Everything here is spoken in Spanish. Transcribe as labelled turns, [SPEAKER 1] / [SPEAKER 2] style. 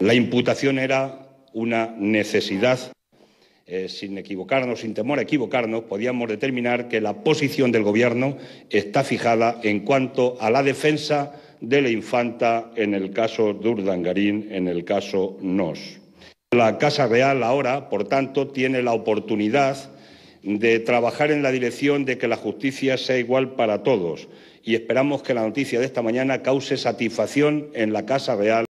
[SPEAKER 1] La imputación era una necesidad. Eh, sin equivocarnos, sin temor a equivocarnos, podíamos determinar que la posición del Gobierno está fijada en cuanto a la defensa de la infanta en el caso Durdangarín, en el caso Nos. La Casa Real ahora, por tanto, tiene la oportunidad de trabajar en la dirección de que la justicia sea igual para todos y esperamos que la noticia de esta mañana cause satisfacción en la Casa Real.